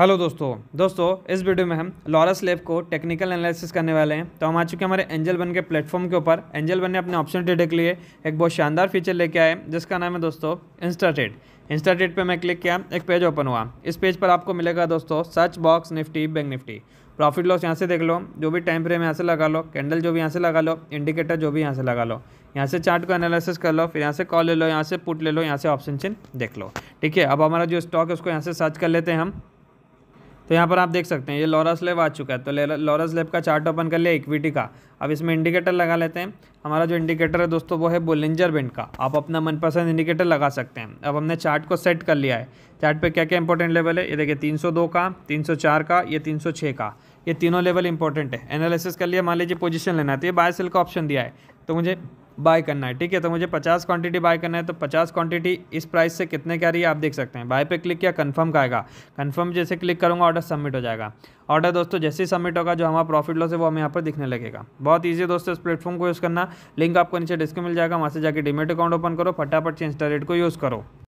hello दोस्तों दोस्तों इस वीडियो में हम लॉरस लेब को टेक्निकल एनालिसिस करने वाले हैं तो हम आ चुके हैं हमारे एंजल बन के प्लेटफॉर्म के ऊपर एंजल बन ने अपने ऑप्शन ट्रेड के लिए एक बहुत शानदार फीचर लेके आए जिसका नाम है दोस्तों इंस्टा ट्रेड इंस्टा ट्रेड पर मैं क्लिक किया एक पेज ओपन हुआ इस पेज पर आपको मिलेगा दोस्तों search box Nifty bank Nifty profit loss यहाँ से देख लो जो भी टाइम फ्रेम यहाँ से लगा लो कैंडल जो भी यहाँ से लगा लो इंडिकेटर जो भी यहाँ से लगा लो यहाँ से चार्ट को एनालिसिस कर लो फिर यहाँ से कॉल ले लो यहाँ से पुट ले लो यहाँ से ऑप्शन चिन्ह देख लो ठीक है अब हमारा जो स्टॉक है उसको यहाँ से सर्च कर लेते हैं हम तो यहाँ पर आप देख सकते हैं ये लॉरस लेब आ चुका है तो लॉरस लेब का चार्ट ओपन कर लिया इक्विटी का अब इसमें इंडिकेटर लगा लेते हैं हमारा जो इंडिकेटर है दोस्तों वो है बोलेंजर बैंड का आप अपना मनपसंद इंडिकेटर लगा सकते हैं अब हमने चार्ट को सेट कर लिया है चार्ट पे क्या क्या इंपॉर्टेंट लेवल है ये देखिए 302 का 304 का ये 306 का ये तीनों लेवल इंपॉर्टेंट है एनालिसिस कर लिया मान लीजिए पोजिशन लेना है तो ये बाय सेल का ऑप्शन दिया है तो मुझे बाय करना है ठीक है तो मुझे पचास क्वांटिटी बाय करना है तो पचास क्वांटिटी इस प्राइस से कितने का रही है आप देख सकते हैं बाय पे क्लिक किया कंफर्म का आएगा कन्फर्म जैसे क्लिक करूंगा ऑर्डर सबमिट हो जाएगा ऑर्डर दोस्तों जैसे ही सबमिट होगा जो हमारा प्रॉफिट लॉस है वो हमें यहाँ पर दिखने लगेगा बहुत ईजी है दोस्तों इस प्लेटफॉर्म को यूज़ करना लिंक आपको नीचे डिस्क मिल जाएगा वहाँ से जाकर डिमेट अकाउंट ओपन करो फटाफट चेंज रेट को यूज़ करो